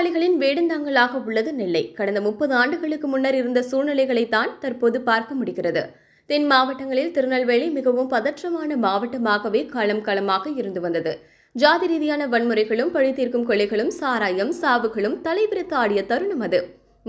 குற்றவாளிகளின் வேடந்தாங்களாக உள்ளது நெல்லை கடந்த முப்பது ஆண்டுகளுக்கு முன்னர் இருந்த சூழ்நிலைகளை தான் தற்போது பார்க்க முடிகிறது தென் மாவட்டங்களில் திருநெல்வேலி மிகவும் பதற்றமான மாவட்டமாகவே காலம் களமாக இருந்து வந்தது ஜாதி ரீதியான வன்முறைகளும் பழி தீர்க்கும் கொலைகளும் சாராயம் சாவுகளும் தலைபிரித்து ஆடிய தருணம் அது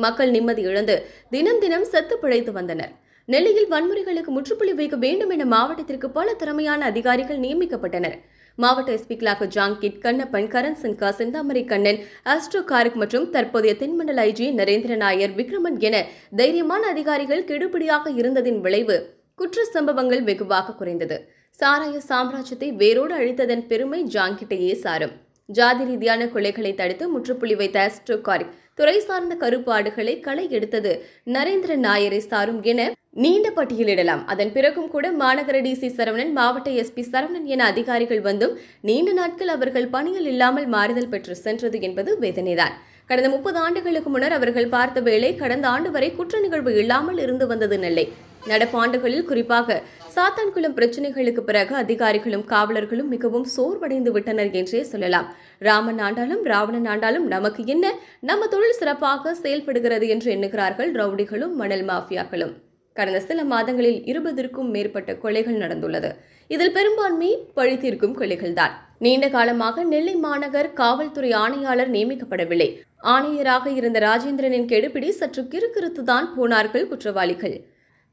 மக்கள் நிம்மதி இழந்து தினம் தினம் செத்து பிழைத்து வந்தனர் நெல்லையில் வன்முறைகளுக்கு முற்றுப்புள்ளி வைக்க வேண்டும் என மாவட்டத்திற்கு பல திறமையான அதிகாரிகள் நியமிக்கப்பட்டனர் மாவட்ட எஸ்பிக்களாக ஜாங்கிட் கண்ணப்பன் கரண் சின்கா செந்தாமரை கண்ணன் அஸ்ட்ரோ காரிக் மற்றும் தற்போதைய தென்மண்டல் ஐஜி நரேந்திர நாயர் விக்ரமன் என தைரியமான அதிகாரிகள் கெடுபிடியாக இருந்ததின் விளைவு குற்ற சம்பவங்கள் வெகுவாக குறைந்தது சாராய சாம்ராஜ்யத்தை வேரோடு அழித்ததன் பெருமை ஜாங்கிட்டையே சாரும் ஜாதி ரீதியான கொலைகளை தடுத்து முற்றுப்புள்ளி வைத்த ஸ்ட்ரோகாரிக் துறை சார்ந்த கருப்பாடுகளை களை எடுத்தது நரேந்திர நாயரை சாரும் என நீண்ட பட்டியலிடலாம் அதன் பிறகும் கூட மாநகர டிசி சரவணன் மாவட்ட எஸ்பி சரவணன் என அதிகாரிகள் வந்தும் நீண்ட நாட்கள் அவர்கள் பணியில் இல்லாமல் மாறுதல் பெற்று சென்றது என்பது வேதனைதான் கடந்த முப்பது ஆண்டுகளுக்கு முன்னர் அவர்கள் பார்த்த வேளை கடந்த ஆண்டு வரை குற்ற நிகழ்வு இல்லாமல் இருந்து வந்தது நெல்லை நடப்பாண்டுகளில் குறிப்பாக சாத்தான்குளம் பிரச்சனைகளுக்கு பிறகு அதிகாரிகளும் காவலர்களும் மிகவும் சோர்வடைந்து விட்டனர் என்றே சொல்லலாம் ராமன் ஆண்டாலும் ராவணன் ஆண்டாலும் நமக்கு என்ன நம்ம தொழில் சிறப்பாக செயல்படுகிறது என்று எண்ணுகிறார்கள் ரவுடிகளும் மணல் மாஃபியாக்களும் கடந்த சில மாதங்களில் இருபதற்கும் மேற்பட்ட கொலைகள் நடந்துள்ளது இதில் பெரும்பான்மை பழித்திருக்கும் கொலைகள்தான் நீண்ட காலமாக நெல்லை மாநகர் காவல்துறை ஆணையாளர் நியமிக்கப்படவில்லை ஆணையராக இருந்த ராஜேந்திரனின் கெடுபிடி சற்று கிறுக்கிறுத்துதான் போனார்கள் குற்றவாளிகள்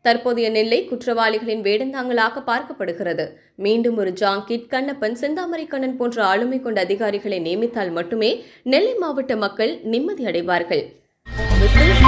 தற்போதைய நெல்லை குற்றவாளிகளின் வேடந்தாங்களாக பார்க்கப்படுகிறது மீண்டும் ஒரு ஜாங்கிட் கண்ணப்பன் செந்தாமரை கண்ணன் போன்ற ஆளுமை கொண்ட அதிகாரிகளை நியமித்தால் மட்டுமே நெல்லை மாவட்ட மக்கள் நிம்மதி அடைவார்கள்